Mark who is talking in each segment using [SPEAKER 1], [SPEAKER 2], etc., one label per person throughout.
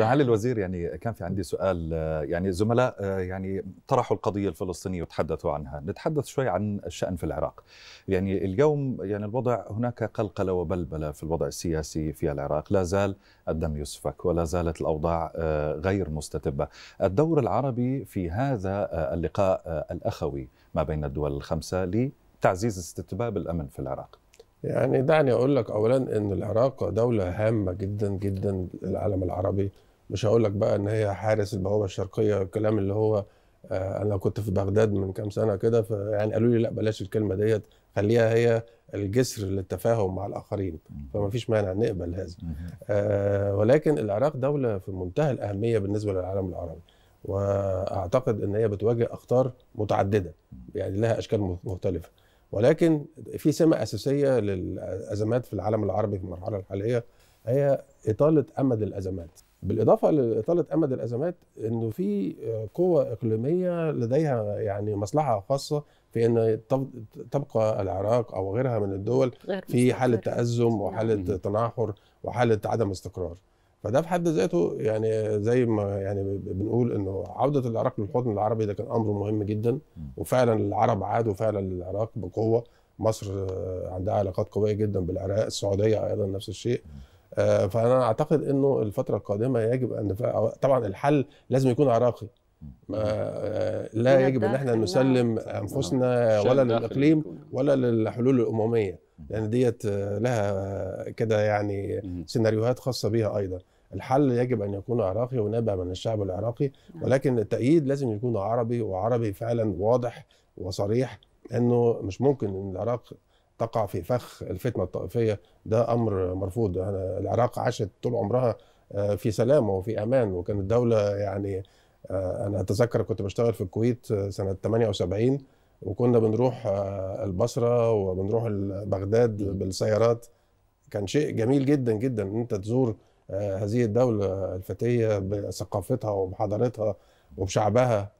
[SPEAKER 1] معالي الوزير يعني كان في عندي سؤال آه، يعني زملاء آه، يعني طرحوا القضية الفلسطينية وتحدثوا عنها نتحدث شوي عن الشأن في العراق يعني اليوم يعني الوضع هناك قلقلة وبلبلة في الوضع السياسي في العراق لا زال الدم يسفك ولا زالت الأوضاع آه، غير مستتبة الدور العربي في هذا اللقاء الأخوي ما بين الدول الخمسة لتعزيز استتباب الأمن في العراق يعني دعني أقول لك أولا أن العراق دولة هامة جدا جدا للعالم العربي مش هقول لك بقى ان هي حارس البوابه الشرقيه الكلام اللي هو آه، انا كنت في بغداد من كام سنه كده فيعني قالوا لي لا بلاش الكلمه ديت خليها هي الجسر للتفاهم مع الاخرين فما فيش مانع نقبل هذا آه ولكن العراق دوله في منتهى الاهميه بالنسبه للعالم العربي واعتقد ان هي بتواجه اخطار متعدده يعني لها اشكال مختلفه ولكن في سمه اساسيه للازمات في العالم العربي في المرحله الحاليه هي اطاله امد الازمات بالاضافه لاطاله امد الازمات انه في قوه اقليميه لديها يعني مصلحه خاصه في ان تبقى العراق او غيرها من الدول في حاله تازم وحاله تناحر وحاله عدم استقرار فده في حد ذاته يعني زي ما يعني بنقول انه عوده العراق للحضن العربي ده كان امر مهم جدا وفعلا العرب عادوا فعلا للعراق بقوه مصر عندها علاقات قويه جدا بالعراق السعوديه ايضا نفس الشيء آه، فانا اعتقد انه الفتره القادمه يجب ان طبعا الحل لازم يكون عراقي آه، لا يجب ان احنا نسلم نعم. انفسنا نعم. ولا للاقليم ولا للحلول الامميه لان ديت آه، لها كده يعني سيناريوهات خاصه بها ايضا الحل يجب ان يكون عراقي ونابع من الشعب العراقي نعم. ولكن التأييد لازم يكون عربي وعربي فعلا واضح وصريح انه مش ممكن ان العراق تقع في فخ الفتنه الطائفيه ده امر مرفوض العراق عاشت طول عمرها آه، في سلام وفي امان وكانت دوله يعني آه، انا اتذكر كنت بشتغل في الكويت آه، سنه 78 وكنا بنروح البصره وبنروح بغداد بالسيارات كان شيء جميل جدا جدا ان انت تزور هذه الدوله الفتيه بثقافتها وبحضارتها وبشعبها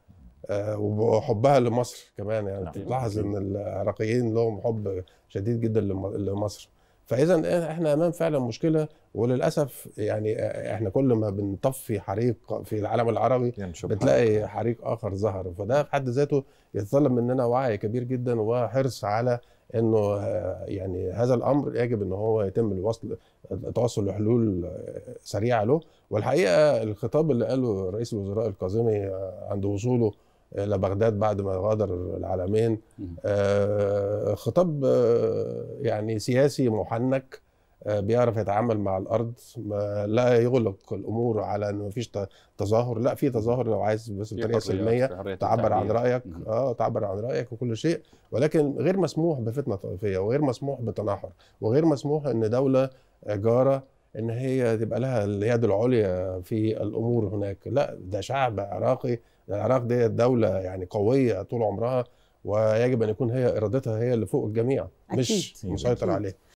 [SPEAKER 1] آه، وحبها لمصر كمان يعني نعم. تلاحظ ان العراقيين لهم حب شديد جدا لمصر فاذا احنا امام فعلا مشكله وللاسف يعني احنا كل ما بنطفي حريق في العالم العربي يعني بتلاقي حريق اخر ظهر فده في حد ذاته يتطلب مننا وعي كبير جدا وحرص على انه يعني هذا الامر يجب ان هو يتم الوصل التوصل لحلول سريعه له والحقيقه الخطاب اللي قاله رئيس الوزراء الكاظمي عند وصوله الى بغداد بعد ما غادر العالمين آه، خطاب آه، يعني سياسي محنك آه، بيعرف يتعامل مع الارض ما لا يغلق الامور على انه مفيش تظاهر لا في تظاهر لو عايز بس بطريقه سلميه تعبر عن رايك اه تعبر عن رايك وكل شيء ولكن غير مسموح بفتنه طائفيه وغير مسموح بتناحر وغير مسموح ان دوله جاره ان هي تبقى لها اليد العليا في الامور هناك لا ده شعب عراقي العراق دي دولة يعني قوية طول عمرها ويجب أن يكون هي إرادتها هي اللي فوق الجميع أكيد. مش مسيطر عليها